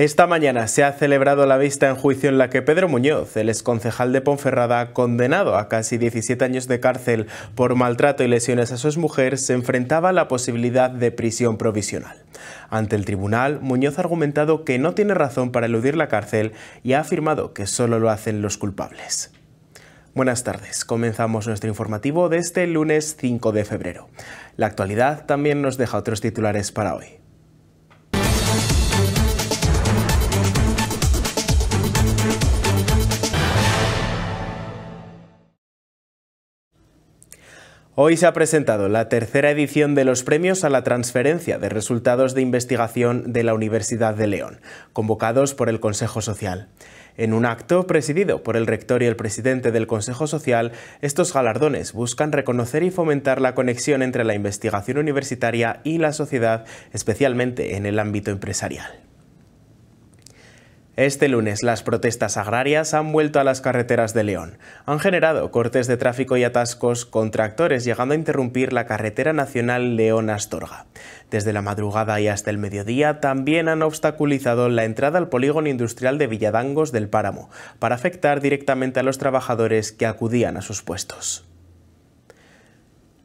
Esta mañana se ha celebrado la vista en juicio en la que Pedro Muñoz, el exconcejal de Ponferrada, condenado a casi 17 años de cárcel por maltrato y lesiones a sus mujeres, se enfrentaba a la posibilidad de prisión provisional. Ante el tribunal, Muñoz ha argumentado que no tiene razón para eludir la cárcel y ha afirmado que solo lo hacen los culpables. Buenas tardes, comenzamos nuestro informativo de este lunes 5 de febrero. La actualidad también nos deja otros titulares para hoy. Hoy se ha presentado la tercera edición de los premios a la transferencia de resultados de investigación de la Universidad de León, convocados por el Consejo Social. En un acto presidido por el rector y el presidente del Consejo Social, estos galardones buscan reconocer y fomentar la conexión entre la investigación universitaria y la sociedad, especialmente en el ámbito empresarial. Este lunes las protestas agrarias han vuelto a las carreteras de León. Han generado cortes de tráfico y atascos con tractores llegando a interrumpir la carretera nacional León-Astorga. Desde la madrugada y hasta el mediodía también han obstaculizado la entrada al polígono industrial de Villadangos del Páramo para afectar directamente a los trabajadores que acudían a sus puestos.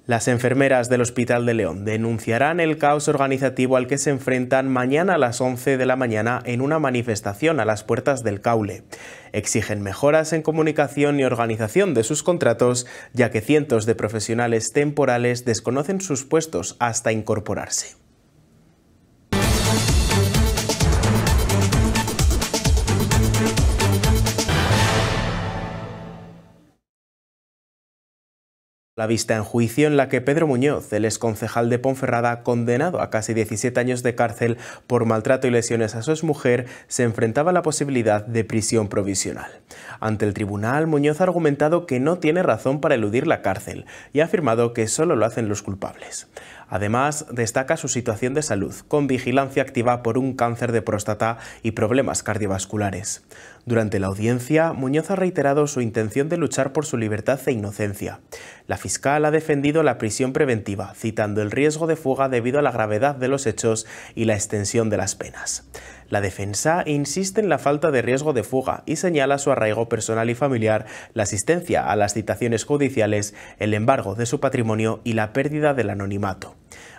Las enfermeras del Hospital de León denunciarán el caos organizativo al que se enfrentan mañana a las 11 de la mañana en una manifestación a las puertas del Caule. Exigen mejoras en comunicación y organización de sus contratos, ya que cientos de profesionales temporales desconocen sus puestos hasta incorporarse. La vista en juicio en la que Pedro Muñoz, el exconcejal de Ponferrada, condenado a casi 17 años de cárcel por maltrato y lesiones a su exmujer, se enfrentaba a la posibilidad de prisión provisional. Ante el tribunal, Muñoz ha argumentado que no tiene razón para eludir la cárcel y ha afirmado que solo lo hacen los culpables. Además, destaca su situación de salud, con vigilancia activa por un cáncer de próstata y problemas cardiovasculares. Durante la audiencia, Muñoz ha reiterado su intención de luchar por su libertad e inocencia. La fiscal ha defendido la prisión preventiva, citando el riesgo de fuga debido a la gravedad de los hechos y la extensión de las penas. La defensa insiste en la falta de riesgo de fuga y señala su arraigo personal y familiar, la asistencia a las citaciones judiciales, el embargo de su patrimonio y la pérdida del anonimato.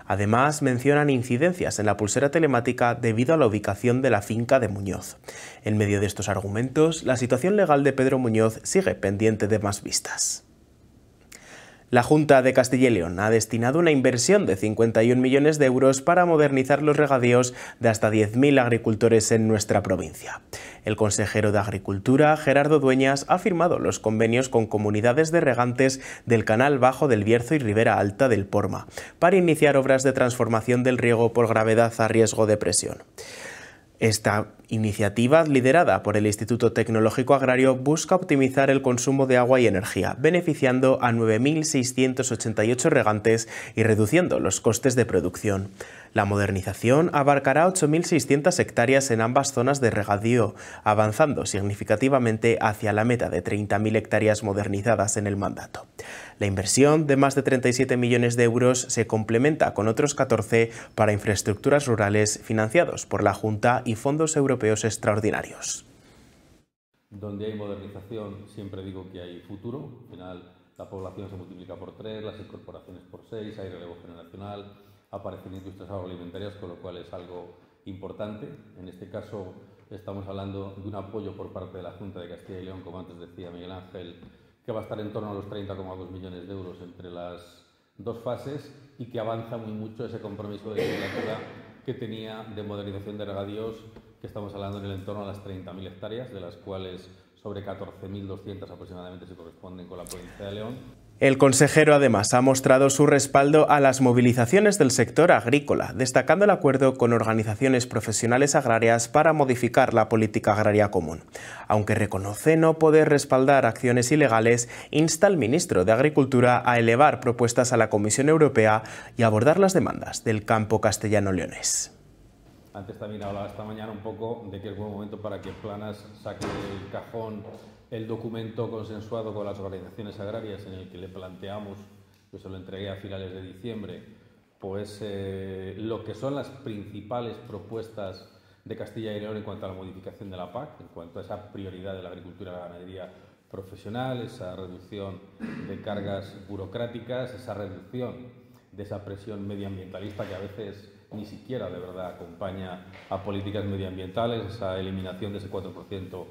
Además, mencionan incidencias en la pulsera telemática debido a la ubicación de la finca de Muñoz. En medio de estos argumentos, la situación legal de Pedro Muñoz sigue pendiente de más vistas. La Junta de Castilla y León ha destinado una inversión de 51 millones de euros para modernizar los regadíos de hasta 10.000 agricultores en nuestra provincia. El consejero de Agricultura, Gerardo Dueñas, ha firmado los convenios con comunidades de regantes del Canal Bajo del Bierzo y Ribera Alta del Porma para iniciar obras de transformación del riego por gravedad a riesgo de presión. Esta iniciativa liderada por el Instituto Tecnológico Agrario busca optimizar el consumo de agua y energía, beneficiando a 9.688 regantes y reduciendo los costes de producción. La modernización abarcará 8.600 hectáreas en ambas zonas de regadío, avanzando significativamente hacia la meta de 30.000 hectáreas modernizadas en el mandato. La inversión de más de 37 millones de euros se complementa con otros 14 para infraestructuras rurales financiados por la Junta y fondos europeos extraordinarios. Donde hay modernización, siempre digo que hay futuro. Al final, la población se multiplica por tres, las incorporaciones por seis, hay relevo generacional, aparecen industrias agroalimentarias, con lo cual es algo importante. En este caso, estamos hablando de un apoyo por parte de la Junta de Castilla y León, como antes decía Miguel Ángel, que va a estar en torno a los 30,2 millones de euros entre las dos fases y que avanza muy mucho ese compromiso de legislatura que tenía de modernización de regadíos estamos hablando en el entorno de las 30.000 hectáreas, de las cuales sobre 14.200 aproximadamente se corresponden con la provincia de León. El consejero además ha mostrado su respaldo a las movilizaciones del sector agrícola, destacando el acuerdo con organizaciones profesionales agrarias para modificar la política agraria común. Aunque reconoce no poder respaldar acciones ilegales, insta al ministro de Agricultura a elevar propuestas a la Comisión Europea y abordar las demandas del campo castellano-leonés. Antes también hablaba esta mañana un poco de que es buen momento para que Planas saque del cajón el documento consensuado con las organizaciones agrarias en el que le planteamos, que se lo entregué a finales de diciembre, pues eh, lo que son las principales propuestas de Castilla y León en cuanto a la modificación de la PAC, en cuanto a esa prioridad de la agricultura y la ganadería profesional, esa reducción de cargas burocráticas, esa reducción de esa presión medioambientalista que a veces ni siquiera de verdad acompaña a políticas medioambientales, esa eliminación de ese 4%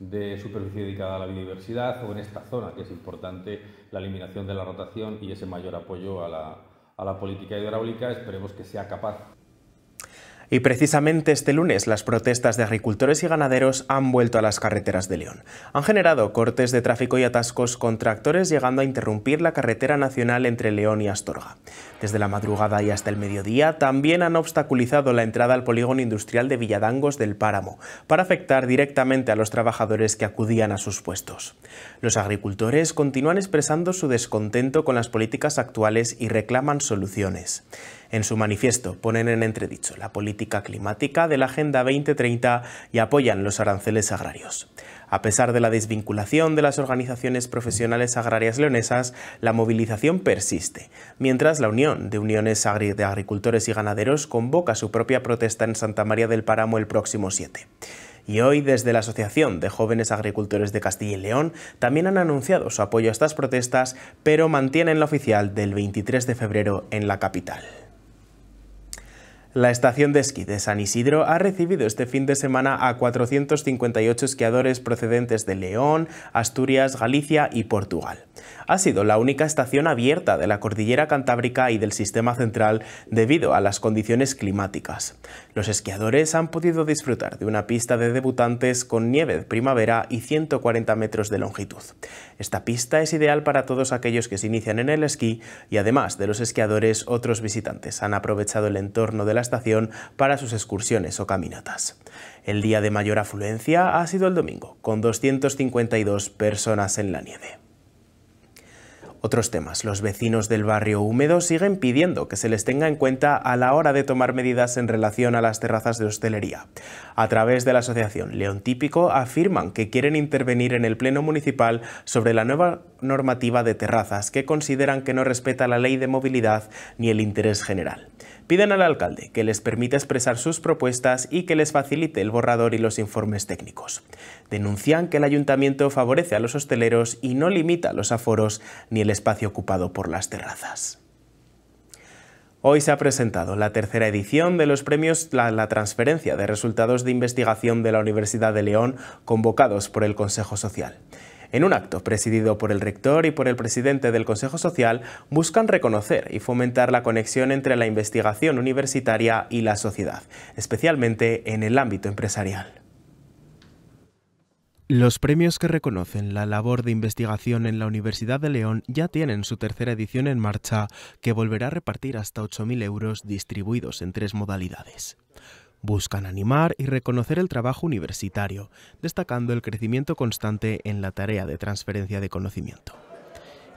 de superficie dedicada a la biodiversidad o en esta zona que es importante la eliminación de la rotación y ese mayor apoyo a la, a la política hidráulica. Esperemos que sea capaz y precisamente este lunes las protestas de agricultores y ganaderos han vuelto a las carreteras de León. Han generado cortes de tráfico y atascos con tractores llegando a interrumpir la carretera nacional entre León y Astorga. Desde la madrugada y hasta el mediodía también han obstaculizado la entrada al polígono industrial de Villadangos del Páramo para afectar directamente a los trabajadores que acudían a sus puestos. Los agricultores continúan expresando su descontento con las políticas actuales y reclaman soluciones. En su manifiesto ponen en entredicho la política climática de la Agenda 2030 y apoyan los aranceles agrarios. A pesar de la desvinculación de las organizaciones profesionales agrarias leonesas, la movilización persiste, mientras la Unión de Uniones de Agricultores y Ganaderos convoca su propia protesta en Santa María del Páramo el próximo 7. Y hoy, desde la Asociación de Jóvenes Agricultores de Castilla y León, también han anunciado su apoyo a estas protestas, pero mantienen la oficial del 23 de febrero en la capital. La estación de esquí de San Isidro ha recibido este fin de semana a 458 esquiadores procedentes de León, Asturias, Galicia y Portugal. Ha sido la única estación abierta de la cordillera cantábrica y del sistema central debido a las condiciones climáticas. Los esquiadores han podido disfrutar de una pista de debutantes con nieve de primavera y 140 metros de longitud. Esta pista es ideal para todos aquellos que se inician en el esquí y además de los esquiadores, otros visitantes han aprovechado el entorno de la estación para sus excursiones o caminatas. El día de mayor afluencia ha sido el domingo, con 252 personas en la nieve. Otros temas. Los vecinos del barrio húmedo siguen pidiendo que se les tenga en cuenta a la hora de tomar medidas en relación a las terrazas de hostelería. A través de la asociación León Típico afirman que quieren intervenir en el Pleno Municipal sobre la nueva normativa de terrazas que consideran que no respeta la ley de movilidad ni el interés general. Piden al alcalde que les permita expresar sus propuestas y que les facilite el borrador y los informes técnicos. Denuncian que el ayuntamiento favorece a los hosteleros y no limita los aforos ni el espacio ocupado por las terrazas. Hoy se ha presentado la tercera edición de los premios la, la transferencia de resultados de investigación de la Universidad de León convocados por el Consejo Social. En un acto presidido por el rector y por el presidente del Consejo Social, buscan reconocer y fomentar la conexión entre la investigación universitaria y la sociedad, especialmente en el ámbito empresarial. Los premios que reconocen la labor de investigación en la Universidad de León ya tienen su tercera edición en marcha, que volverá a repartir hasta 8.000 euros distribuidos en tres modalidades buscan animar y reconocer el trabajo universitario, destacando el crecimiento constante en la tarea de transferencia de conocimiento.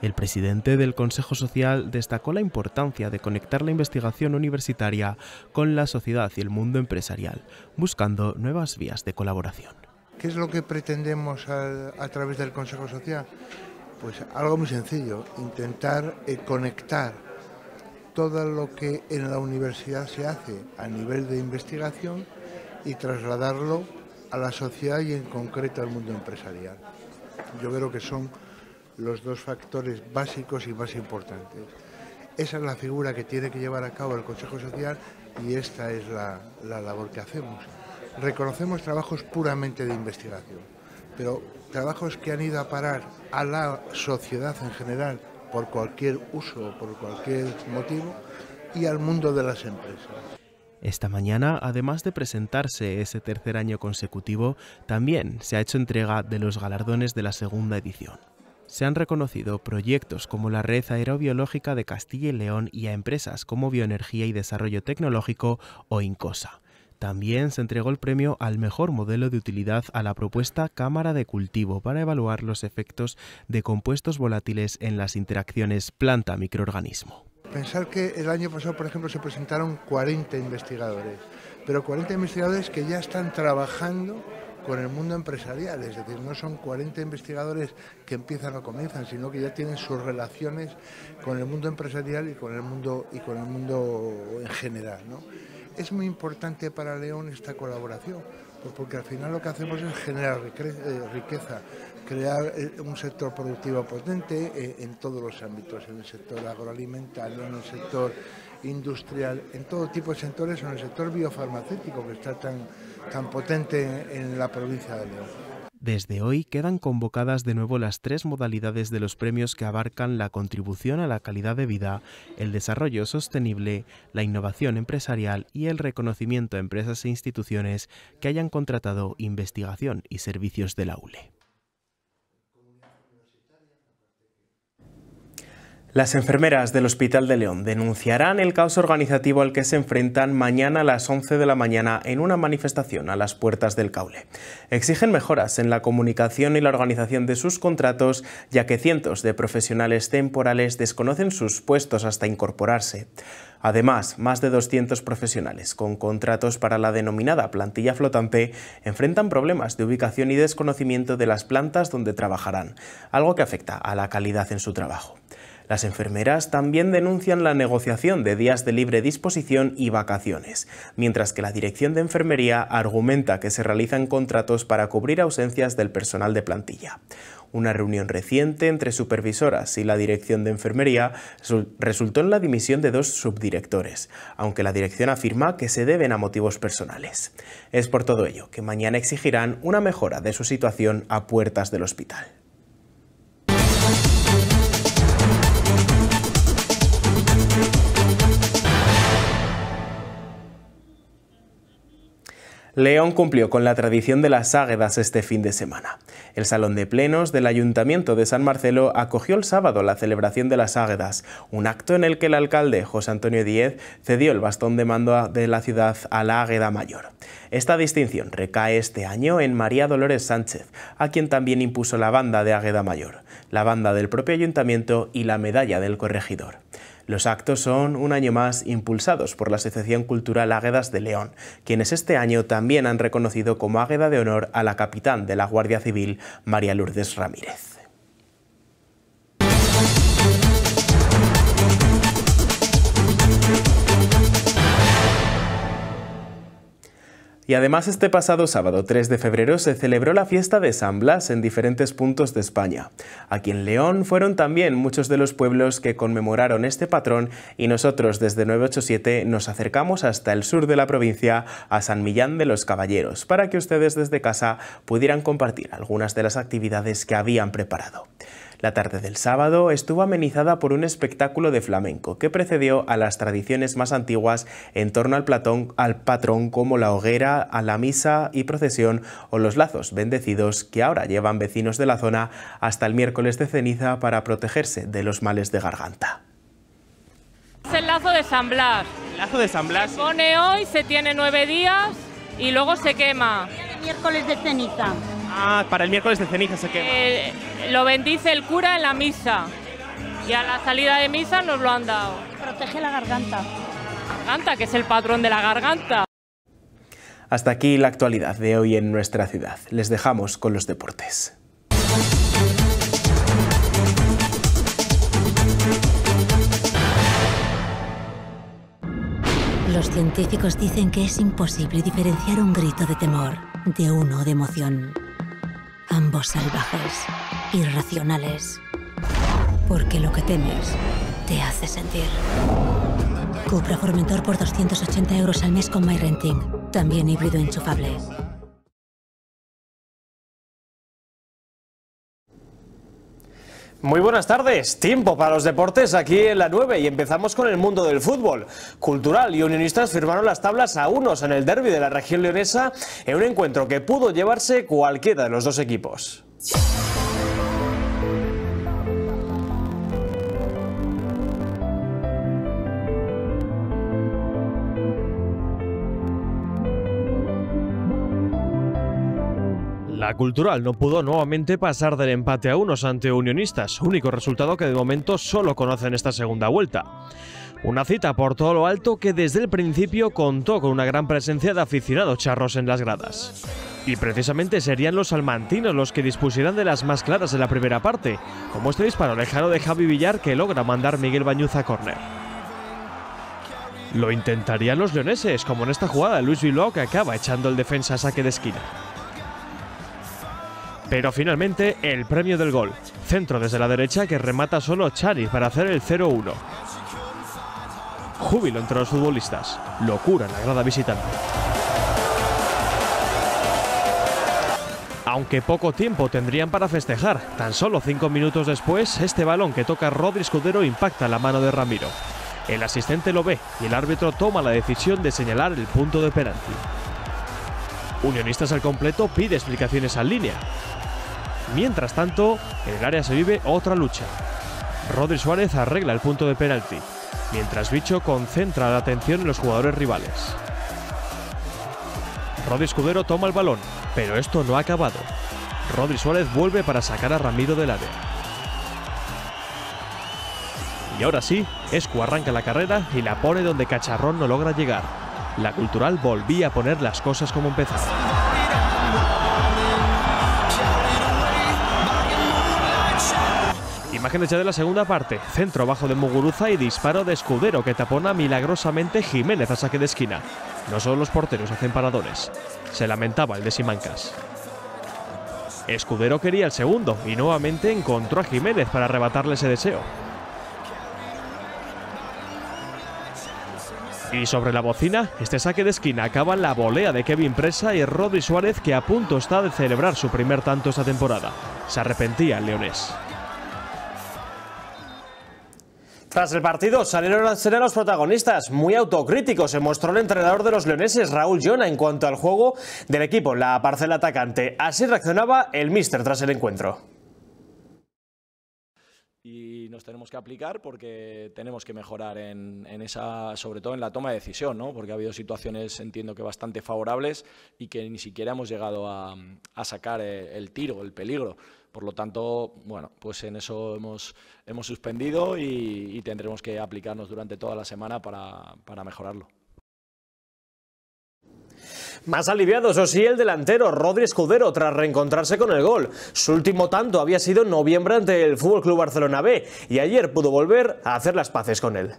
El presidente del Consejo Social destacó la importancia de conectar la investigación universitaria con la sociedad y el mundo empresarial, buscando nuevas vías de colaboración. ¿Qué es lo que pretendemos a, través del Consejo Social? Pues algo muy sencillo, intentar eh, conectar todo lo que en la universidad se hace a nivel de investigación y trasladarlo a la sociedad y en concreto al mundo empresarial. Yo creo que son los dos factores básicos y más importantes. Esa es la figura que tiene que llevar a cabo el Consejo Social y esta es la, labor que hacemos. Reconocemos trabajos puramente de investigación, pero trabajos que han ido a parar a la sociedad en general por cualquier uso por cualquier motivo y al mundo de las empresas. Esta mañana, además de presentarse ese tercer año consecutivo, también se ha hecho entrega de los galardones de la segunda edición. Se han reconocido proyectos como la Red Aerobiológica de Castilla y León y a empresas como Bioenergía y Desarrollo Tecnológico o INCOSA. También se entregó el premio al mejor modelo de utilidad a la propuesta Cámara de Cultivo para evaluar los efectos de compuestos volátiles en las interacciones planta-microorganismo. Pensar que el año pasado, por ejemplo, se presentaron 40 investigadores, pero 40 investigadores que ya están trabajando con el mundo empresarial, es decir, no son 40 investigadores que empiezan o comienzan, sino que ya tienen sus relaciones con el mundo empresarial y con el mundo y con el mundo en general, ¿no? es muy importante para León esta colaboración, pues porque al final lo que hacemos es generar eh, riqueza, crear eh, un sector productivo potente eh, en todos los ámbitos, en el sector agroalimentario, en el sector industrial, en todo tipo de sectores, en el sector biofarmacéutico que está tan, tan potente en la provincia de León. Desde hoy quedan convocadas de nuevo las tres modalidades de los premios que abarcan la contribución a la calidad de vida, el desarrollo sostenible, la innovación empresarial y el reconocimiento a empresas e instituciones que hayan contratado investigación y servicios de la ULE. Las enfermeras del Hospital de León denunciarán el caos organizativo al que se enfrentan mañana a las 11 de la mañana en una manifestación a las puertas del Caule. Exigen mejoras en la comunicación y la organización de sus contratos, ya que cientos de profesionales temporales desconocen sus puestos hasta incorporarse. Además, más de 200 profesionales con contratos para la denominada plantilla flotante enfrentan problemas de ubicación y desconocimiento de las plantas donde trabajarán, algo que afecta a la calidad en su trabajo. Las enfermeras también denuncian la negociación de días de libre disposición y vacaciones, mientras que la Dirección de Enfermería argumenta que se realizan contratos para cubrir ausencias del personal de plantilla. Una reunión reciente entre supervisoras y la dirección de enfermería resultó en la dimisión de dos subdirectores, aunque la dirección afirma que se deben a motivos personales. Es por todo ello que mañana exigirán una mejora de su situación a puertas del hospital. León cumplió con la tradición de las águedas este fin de semana. El Salón de Plenos del Ayuntamiento de San Marcelo acogió el sábado la celebración de las águedas, un acto en el que el alcalde José Antonio Díez cedió el bastón de mando de la ciudad a la águeda mayor. Esta distinción recae este año en María Dolores Sánchez, a quien también impuso la banda de águeda mayor, la banda del propio ayuntamiento y la medalla del corregidor. Los actos son un año más impulsados por la Asociación Cultural Águedas de León, quienes este año también han reconocido como Águeda de Honor a la capitán de la Guardia Civil, María Lourdes Ramírez. Y además este pasado sábado 3 de febrero se celebró la fiesta de San Blas en diferentes puntos de España. Aquí en León fueron también muchos de los pueblos que conmemoraron este patrón y nosotros desde 987 nos acercamos hasta el sur de la provincia a San Millán de los Caballeros para que ustedes desde casa pudieran compartir algunas de las actividades que habían preparado. La tarde del sábado estuvo amenizada por un espectáculo de flamenco que precedió a las tradiciones más antiguas en torno al, platón, al patrón como la hoguera, a la misa y procesión o los lazos bendecidos que ahora llevan vecinos de la zona hasta el miércoles de ceniza para protegerse de los males de garganta. Es el lazo de San Blas. lazo de San Blas. Se pone hoy, se tiene nueve días y luego se quema. miércoles de ceniza. Ah, para el miércoles de ceniza se quema. Eh, lo bendice el cura en la misa. Y a la salida de misa nos lo han dado. Protege la garganta. Garganta, que es el patrón de la garganta. Hasta aquí la actualidad de hoy en nuestra ciudad. Les dejamos con los deportes. Los científicos dicen que es imposible diferenciar un grito de temor de uno de emoción ambos salvajes, irracionales. Porque lo que temes te hace sentir. Cupra Formentor por 280 euros al mes con MyRenting. También híbrido enchufable. Muy buenas tardes. Tiempo para los deportes aquí en la 9 y empezamos con el mundo del fútbol. Cultural y Unionistas firmaron las tablas a unos en el derby de la región leonesa en un encuentro que pudo llevarse cualquiera de los dos equipos. cultural no pudo nuevamente pasar del empate a unos ante Unionistas, único resultado que de momento solo conocen esta segunda vuelta. Una cita por todo lo alto que desde el principio contó con una gran presencia de aficionados charros en las gradas. Y precisamente serían los almantinos los que dispusieran de las más claras en la primera parte, como este disparo lejano de Javi Villar que logra mandar Miguel Bañuz a córner. Lo intentarían los leoneses, como en esta jugada Luis Bilbao que acaba echando el defensa a saque de esquina. Pero finalmente el premio del gol. Centro desde la derecha que remata solo Chari para hacer el 0-1. Júbilo entre los futbolistas. Locura en la grada visitante. Aunque poco tiempo tendrían para festejar, tan solo cinco minutos después, este balón que toca Rodri Escudero impacta la mano de Ramiro. El asistente lo ve y el árbitro toma la decisión de señalar el punto de penalti. Unionistas al completo pide explicaciones al línea, Mientras tanto, en el área se vive otra lucha. Rodri Suárez arregla el punto de penalti, mientras Bicho concentra la atención en los jugadores rivales. Rodri Escudero toma el balón, pero esto no ha acabado. Rodri Suárez vuelve para sacar a Ramiro del área. Y ahora sí, Escu arranca la carrera y la pone donde Cacharrón no logra llegar. La Cultural volvía a poner las cosas como empezaba. Imágenes ya de la segunda parte. Centro bajo de Muguruza y disparo de Escudero que tapona milagrosamente Jiménez a saque de esquina. No solo los porteros hacen paradores. Se lamentaba el de Simancas. Escudero quería el segundo y nuevamente encontró a Jiménez para arrebatarle ese deseo. Y sobre la bocina, este saque de esquina acaba la volea de Kevin Presa y Rodri Suárez que a punto está de celebrar su primer tanto esta temporada. Se arrepentía el leonés. Tras el partido salieron a escena los protagonistas, muy autocríticos. Se mostró el entrenador de los leoneses, Raúl Llona, en cuanto al juego del equipo, la parcela atacante. Así reaccionaba el míster tras el encuentro. Y nos tenemos que aplicar porque tenemos que mejorar en, esa, sobre todo en la toma de decisión, ¿no? porque ha habido situaciones, entiendo que bastante favorables y que ni siquiera hemos llegado a, sacar eh, el tiro, el peligro. Por lo tanto, bueno, pues en eso hemos, suspendido y, tendremos que aplicarnos durante toda la semana para, mejorarlo. Más aliviado, eso sí, el delantero Rodri Escudero tras reencontrarse con el gol. Su último tanto había sido en noviembre ante el Fútbol Club Barcelona B y ayer pudo volver a hacer las paces con él.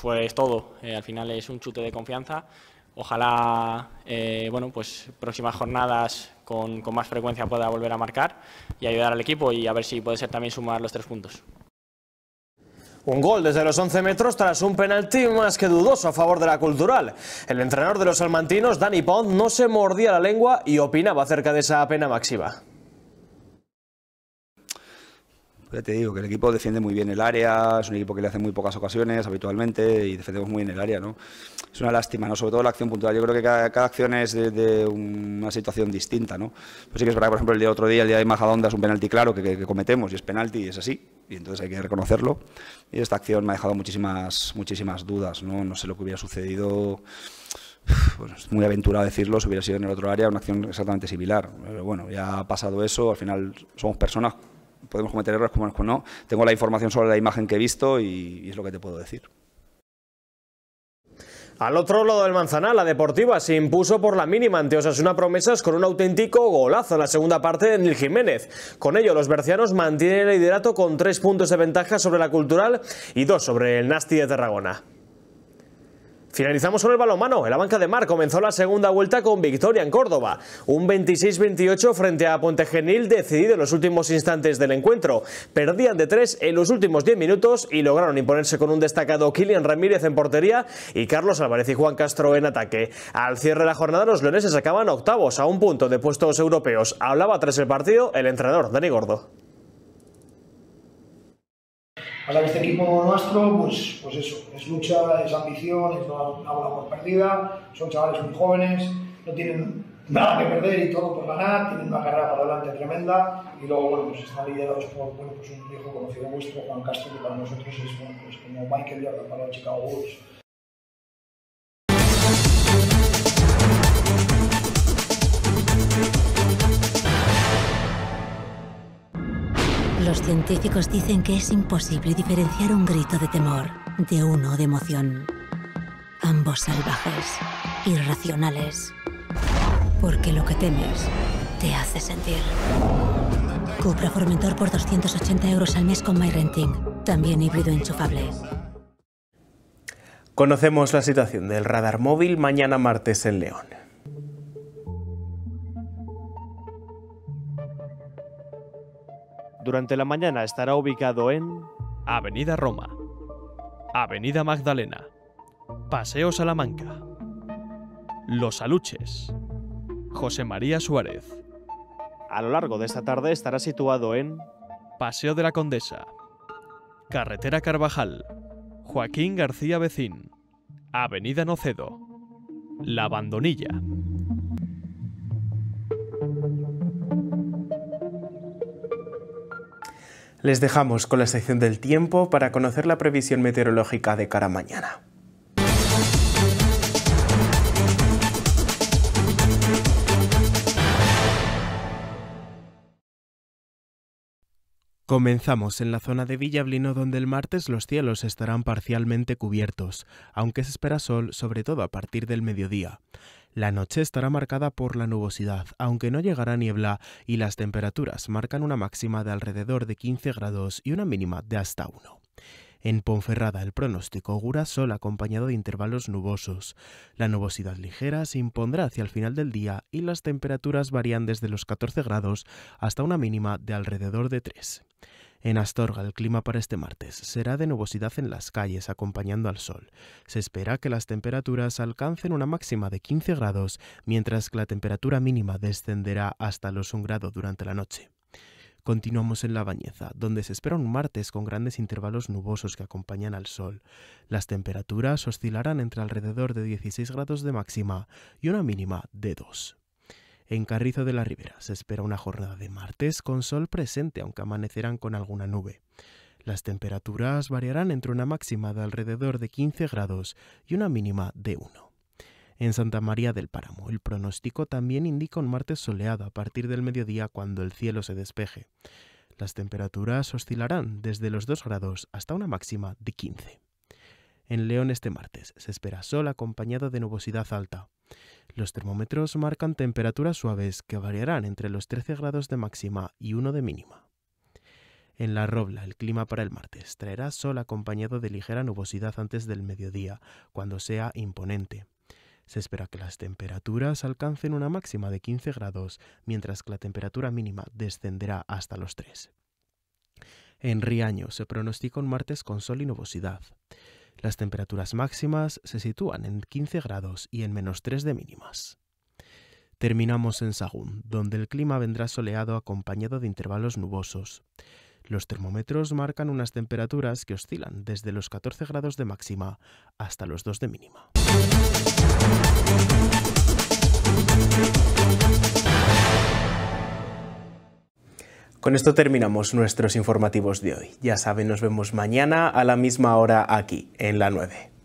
Pues todo, eh, al final es un chute de confianza Ojalá, eh, bueno, pues próximas jornadas con, más frecuencia pueda volver a marcar y ayudar al equipo y a ver si puede ser también sumar los tres puntos. Un gol desde los 11 metros tras un penalti más que dudoso a favor de la cultural. El entrenador de los almantinos, Dani Pond, no se mordía la lengua y opinaba acerca de esa pena máxima. Ya te digo que el equipo defiende muy bien el área, es un equipo que le hace muy pocas ocasiones habitualmente y defendemos muy bien el área, Es una lástima, ¿no? Sobre todo la acción puntual. Yo creo que cada, acción es de, una situación distinta, ¿no? Pues sí que es verdad, por ejemplo, el día de otro día, el día de onda es un penalti claro que, cometemos y es penalti y es así, y entonces hay que reconocerlo. Y esta acción me ha dejado muchísimas, muchísimas dudas, ¿no? sé lo que hubiera sucedido es muy aventurado decirlo, si hubiera sido en el otro área una acción exactamente similar. Pero bueno, ya ha pasado eso, al final somos personas podemos cometer errores como no. Tengo la información sobre la imagen que he visto y, es lo que te puedo decir. Al otro lado del manzana, la Deportiva se impuso por la mínima ante una Promesas con un auténtico golazo en la segunda parte de Nil Jiménez. Con ello, los bercianos mantienen el liderato con tres puntos de ventaja sobre la Cultural y dos sobre el Nasti de Tarragona. Finalizamos con el balonmano. En la banca de mar comenzó la segunda vuelta con victoria en Córdoba. Un 26-28 frente a Ponte Genil decidido en los últimos instantes del encuentro. Perdían de tres en los últimos 10 minutos y lograron imponerse con un destacado Kilian Ramírez en portería y Carlos Álvarez y Juan Castro en ataque. Al cierre de la jornada los leoneses acaban octavos a un punto de puestos europeos. Hablaba tras el partido el entrenador Dani Gordo este equipo nuestro, pues, pues eso, es lucha, es ambición, es una bola por perdida, son chavales muy jóvenes, no tienen nada que perder y todo por ganar, tienen una carrera para adelante tremenda y luego, pues están liderados por, pues un viejo conocido nuestro, Juan Castro, que para nosotros es, pues como Michael Jordan para los Chicago Bulls Los científicos dicen que es imposible diferenciar un grito de temor de uno de emoción. Ambos salvajes, irracionales. Porque lo que temes te hace sentir. Cupra Formentor por 280 euros al mes con MyRenting. También híbrido enchufable. Conocemos la situación del radar móvil mañana martes en León. Durante la mañana estará ubicado en Avenida Roma, Avenida Magdalena, Paseo Salamanca, Los Aluches, José María Suárez. A lo largo de esta tarde estará situado en Paseo de la Condesa, Carretera Carvajal, Joaquín García Vecín, Avenida Nocedo, La Bandonilla. Les dejamos con la sección del tiempo para conocer la previsión meteorológica de cara mañana. Comenzamos en la zona de Villablino donde el martes los cielos estarán parcialmente cubiertos, aunque se espera sol sobre todo a partir del mediodía. La noche estará marcada por la nubosidad, aunque no llegará niebla, y las temperaturas marcan una máxima de alrededor de 15 grados y una mínima de hasta 1. En Ponferrada el pronóstico augura sol acompañado de intervalos nubosos. La nubosidad ligera se impondrá hacia el final del día y las temperaturas varían desde los 14 grados hasta una mínima de alrededor de 3. En Astorga el clima para este martes será de nubosidad en las calles acompañando al sol. Se espera que las temperaturas alcancen una máxima de 15 grados, mientras que la temperatura mínima descenderá hasta los 1 grados durante la noche. Continuamos en La Bañeza, donde se espera un martes con grandes intervalos nubosos que acompañan al sol. Las temperaturas oscilarán entre alrededor de 16 grados de máxima y una mínima de 2. En Carrizo de la Ribera se espera una jornada de martes con sol presente, aunque amanecerán con alguna nube. Las temperaturas variarán entre una máxima de alrededor de 15 grados y una mínima de 1. En Santa María del Páramo, el pronóstico también indica un martes soleado a partir del mediodía cuando el cielo se despeje. Las temperaturas oscilarán desde los 2 grados hasta una máxima de 15. En León este martes se espera sol acompañado de nubosidad alta. Los termómetros marcan temperaturas suaves que variarán entre los 13 grados de máxima y 1 de mínima. En La Robla, el clima para el martes traerá sol acompañado de ligera nubosidad antes del mediodía, cuando sea imponente. Se espera que las temperaturas alcancen una máxima de 15 grados, mientras que la temperatura mínima descenderá hasta los 3. En Riaño se pronostica un martes con sol y nubosidad. Las temperaturas máximas se sitúan en 15 grados y en menos 3 de mínimas. Terminamos en Sahagún, donde el clima vendrá soleado acompañado de intervalos nubosos. Los termómetros marcan unas temperaturas que oscilan desde los 14 grados de máxima hasta los 2 de mínima. Con esto terminamos nuestros informativos de hoy. Ya saben, nos vemos mañana a la misma hora aquí, en la 9.